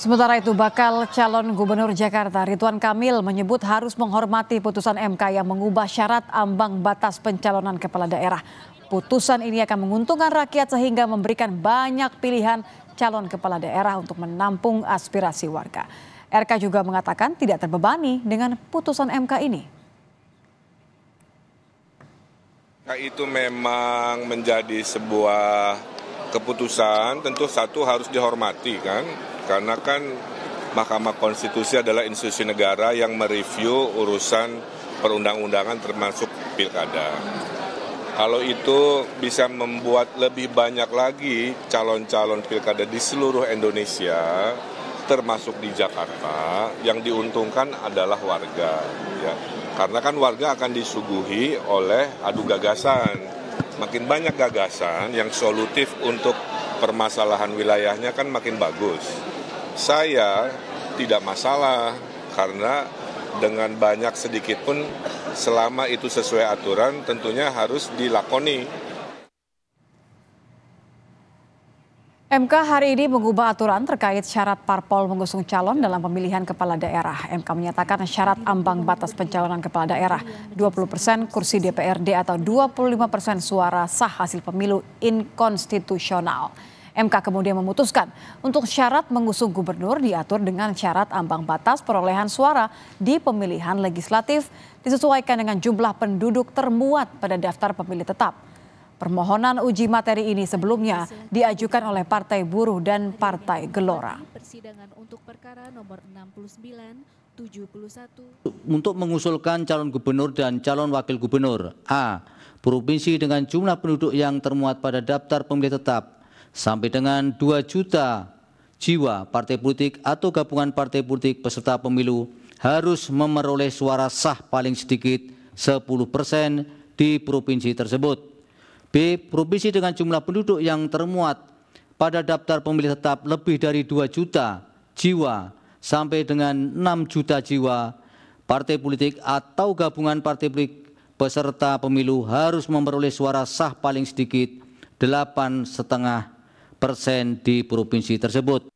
Sementara itu, bakal calon gubernur Jakarta Ridwan Kamil menyebut harus menghormati putusan MK yang mengubah syarat ambang batas pencalonan kepala daerah. Putusan ini akan menguntungkan rakyat sehingga memberikan banyak pilihan calon kepala daerah untuk menampung aspirasi warga. RK juga mengatakan tidak terbebani dengan putusan MK ini. Itu memang menjadi sebuah keputusan, tentu satu harus dihormati kan karena kan Mahkamah Konstitusi adalah institusi negara yang mereview urusan perundang-undangan termasuk pilkada. Kalau itu bisa membuat lebih banyak lagi calon-calon pilkada di seluruh Indonesia, termasuk di Jakarta, yang diuntungkan adalah warga. Ya. Karena kan warga akan disuguhi oleh adu gagasan. Makin banyak gagasan yang solutif untuk permasalahan wilayahnya kan makin bagus saya tidak masalah karena dengan banyak sedikit pun selama itu sesuai aturan tentunya harus dilakoni. MK hari ini mengubah aturan terkait syarat parpol mengusung calon dalam pemilihan kepala daerah. MK menyatakan syarat ambang batas pencalonan kepala daerah 20 persen kursi DPRD atau 25 persen suara sah hasil pemilu inkonstitusional. MK kemudian memutuskan untuk syarat mengusung gubernur diatur dengan syarat ambang batas perolehan suara di pemilihan legislatif disesuaikan dengan jumlah penduduk termuat pada daftar pemilih tetap. Permohonan uji materi ini sebelumnya diajukan oleh Partai Buruh dan Partai Gelora. Persidangan untuk perkara nomor 69 71. Untuk mengusulkan calon gubernur dan calon wakil gubernur A. Provinsi dengan jumlah penduduk yang termuat pada daftar pemilih tetap sampai dengan 2 juta jiwa partai politik atau gabungan partai politik peserta pemilu harus memperoleh suara sah paling sedikit 10 persen di provinsi tersebut. B. Provinsi dengan jumlah penduduk yang termuat pada daftar pemilih tetap lebih dari 2 juta jiwa sampai dengan 6 juta jiwa partai politik atau gabungan partai politik peserta pemilu harus memperoleh suara sah paling sedikit delapan setengah persen di provinsi tersebut.